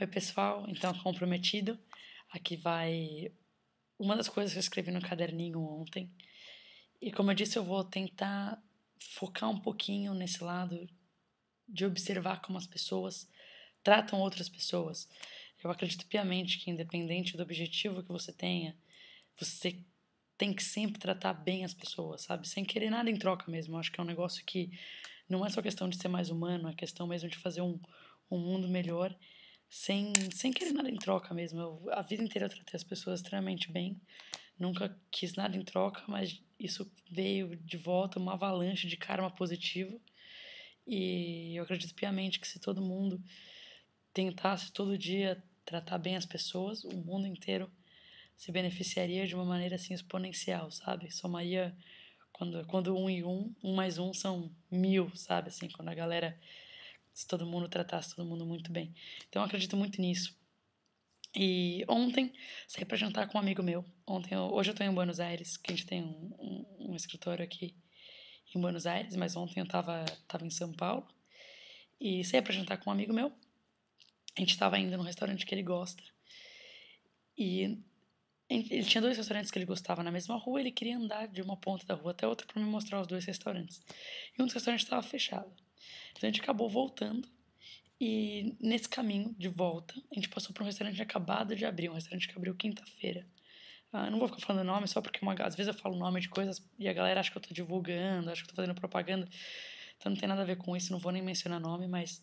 Oi, pessoal. Então, comprometido. Aqui vai uma das coisas que eu escrevi no caderninho ontem. E como eu disse, eu vou tentar focar um pouquinho nesse lado de observar como as pessoas tratam outras pessoas. Eu acredito piamente que, independente do objetivo que você tenha, você tem que sempre tratar bem as pessoas, sabe? Sem querer nada em troca mesmo. Eu acho que é um negócio que não é só questão de ser mais humano, é questão mesmo de fazer um, um mundo melhor sem, sem querer nada em troca mesmo. Eu, a vida inteira eu tratei as pessoas extremamente bem, nunca quis nada em troca, mas isso veio de volta uma avalanche de karma positivo. E eu acredito piamente que se todo mundo tentasse todo dia tratar bem as pessoas, o mundo inteiro se beneficiaria de uma maneira assim exponencial, sabe? Somaria quando quando um e um, um mais um são mil, sabe? Assim, quando a galera se todo mundo tratasse todo mundo muito bem. Então eu acredito muito nisso. E ontem saí para jantar com um amigo meu. Ontem, hoje eu estou em Buenos Aires, que a gente tem um, um, um, escritório aqui em Buenos Aires, mas ontem eu estava tava em São Paulo. E saí para jantar com um amigo meu. A gente estava indo num restaurante que ele gosta. E ele tinha dois restaurantes que ele gostava na mesma rua, ele queria andar de uma ponta da rua até outra para me mostrar os dois restaurantes. E um dos restaurantes estava fechado. Então a gente acabou voltando. E nesse caminho de volta, a gente passou por um restaurante acabado de abrir, um restaurante que abriu quinta-feira. Ah, não vou ficar falando nome só porque uma, às vezes eu falo nome de coisas e a galera acha que eu tô divulgando, acha que eu tô fazendo propaganda. Então não tem nada a ver com isso, não vou nem mencionar nome, mas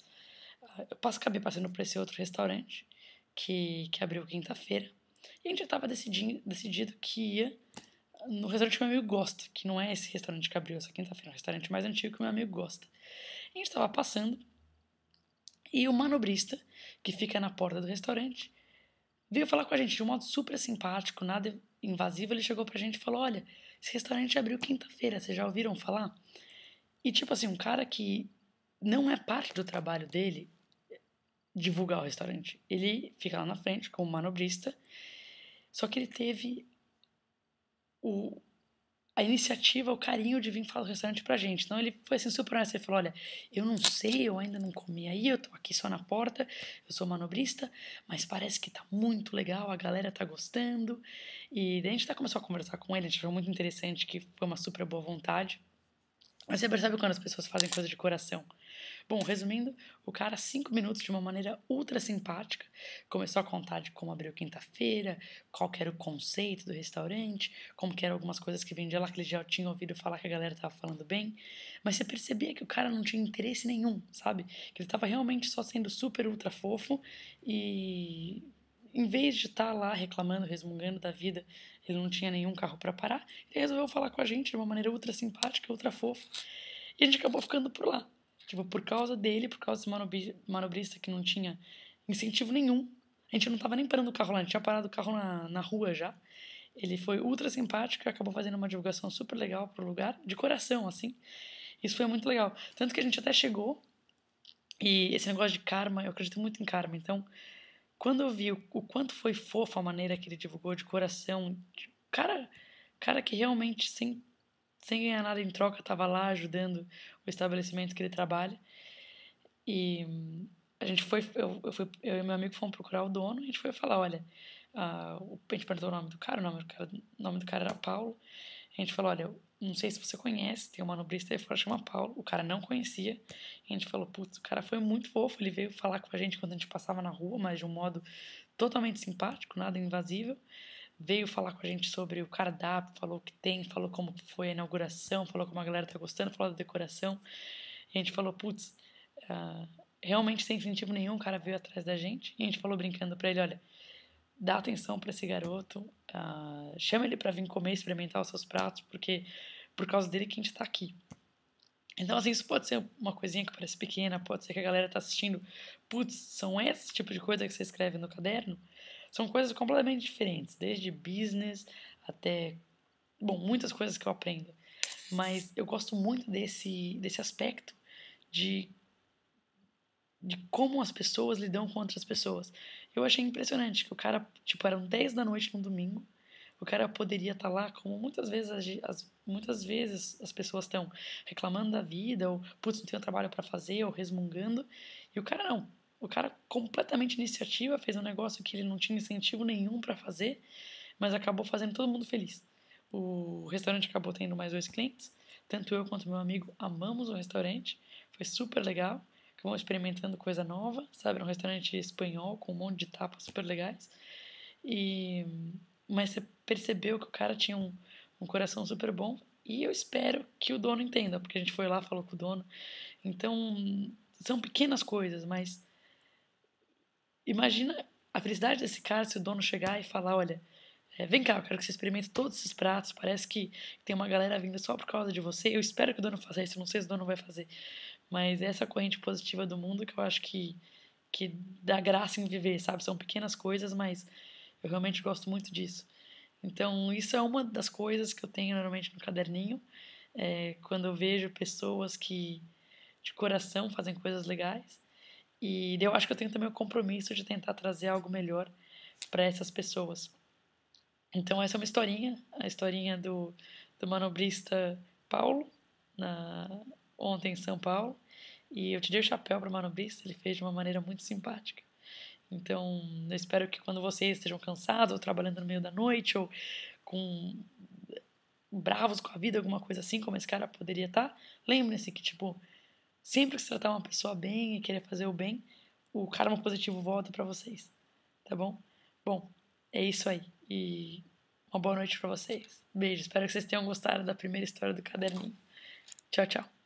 ah, eu passo, acabei passando por esse outro restaurante que, que abriu quinta-feira. E a gente já tava decidindo, decidido que ia no restaurante que meu amigo gosta, que não é esse restaurante que abriu essa quinta-feira, é um restaurante mais antigo que meu amigo gosta gente estava passando e o manobrista, que fica na porta do restaurante, veio falar com a gente de um modo super simpático, nada invasivo. Ele chegou pra gente e falou: Olha, esse restaurante abriu quinta-feira, vocês já ouviram falar? E tipo assim, um cara que não é parte do trabalho dele divulgar o restaurante. Ele fica lá na frente como manobrista, só que ele teve o, a iniciativa, o carinho de vir falar do restaurante pra gente. Então ele foi assim super honesto, ele falou, olha, eu não sei, eu ainda não comi aí, eu tô aqui só na porta, eu sou manobrista, mas parece que tá muito legal, a galera tá gostando. E daí a gente tá começou a conversar com ele, a gente achou muito interessante, que foi uma super boa vontade. Mas você percebe quando as pessoas fazem coisa de coração. Bom, resumindo, o cara, cinco minutos de uma maneira ultra simpática, começou a contar de como abriu quinta-feira, qual era o conceito do restaurante, como que eram algumas coisas que vendia lá que ele já tinha ouvido falar que a galera tava falando bem, mas você percebia que o cara não tinha interesse nenhum, sabe? Que ele tava realmente só sendo super ultra fofo e em vez de estar tá lá reclamando, resmungando da vida, ele não tinha nenhum carro para parar, ele resolveu falar com a gente de uma maneira ultra simpática, ultra fofa, e a gente acabou ficando por lá. Tipo, por causa dele, por causa desse manobrista que não tinha incentivo nenhum, a gente não tava nem parando o carro lá, a gente tinha parado o carro na, na rua já. Ele foi ultra simpático e acabou fazendo uma divulgação super legal pro lugar, de coração, assim. Isso foi muito legal. Tanto que a gente até chegou, e esse negócio de karma, eu acredito muito em karma, então quando eu vi o, o, quanto foi fofa a maneira que ele divulgou de coração, de, cara, cara que realmente sem sem ganhar nada em troca, estava lá ajudando o estabelecimento que ele trabalha. E a gente foi, eu, eu, fui, eu e meu amigo fomos procurar o dono, a gente foi falar, olha, uh, a gente perguntou o nome do cara, o nome do cara, o nome do cara era Paulo. A gente falou, olha, não sei se você conhece, tem uma nobrista aí fora chama Paulo. O cara não conhecia. A gente falou, putz, o cara foi muito fofo, ele veio falar com a gente quando a gente passava na rua, mas de um modo totalmente simpático, nada invasivo veio falar com a gente sobre o cardápio, falou o que tem, falou como foi a inauguração, falou como a galera tá gostando, falou da decoração. E a gente falou, putz, uh, realmente sem incentivo nenhum, o cara veio atrás da gente. E a gente falou brincando para ele, olha, dá atenção para esse garoto, uh, chama ele para vir comer, experimentar os seus pratos, porque por causa dele que a gente tá aqui. Então, assim, isso pode ser uma coisinha que parece pequena, pode ser que a galera tá assistindo, putz, são esses tipo de coisa que você escreve no caderno? São coisas completamente diferentes, desde business até bom, muitas coisas que eu aprendo. Mas eu gosto muito desse desse aspecto de de como as pessoas lidam com outras pessoas. Eu achei impressionante que o cara, tipo, eram 10 da noite num domingo, o cara poderia estar tá lá como muitas vezes as, muitas vezes as pessoas estão reclamando da vida ou putz não tenho trabalho para fazer ou resmungando e o cara não o cara completamente iniciativa fez um negócio que ele não tinha incentivo nenhum para fazer, mas acabou fazendo todo mundo feliz. O restaurante acabou tendo mais dois clientes, tanto eu quanto meu amigo amamos o restaurante, foi super legal. Acabamos experimentando coisa nova, sabe? Um restaurante espanhol com um monte de tapas super legais. E mas você percebeu que o cara tinha um, um coração super bom e eu espero que o dono entenda, porque a gente foi lá, falou com o dono. Então, são pequenas coisas, mas Imagina a felicidade desse cara se o dono chegar e falar: olha, é, vem cá, eu quero que você experimente todos esses pratos. Parece que tem uma galera vindo só por causa de você. Eu espero que o dono faça isso, não sei se o dono vai fazer. Mas é essa corrente positiva do mundo que eu acho que, que dá graça em viver, sabe? São pequenas coisas, mas eu realmente gosto muito disso. Então, isso é uma das coisas que eu tenho normalmente no caderninho. É, quando eu vejo pessoas que de coração fazem coisas legais. E eu acho que eu tenho também o compromisso de tentar trazer algo melhor para essas pessoas. Então, essa é uma historinha, a historinha do, do manobrista Paulo, na, ontem em São Paulo. E eu tirei o chapéu para o manobrista, ele fez de uma maneira muito simpática. Então, eu espero que quando vocês estejam cansados, ou trabalhando no meio da noite, ou com bravos com a vida, alguma coisa assim, como esse cara poderia estar, tá, lembrem-se que, tipo, sempre que você tratar uma pessoa bem e querer fazer o bem, o karma positivo volta para vocês, tá bom? Bom, é isso aí. E uma boa noite para vocês. Beijo. Espero que vocês tenham gostado da primeira história do caderninho. Tchau, tchau.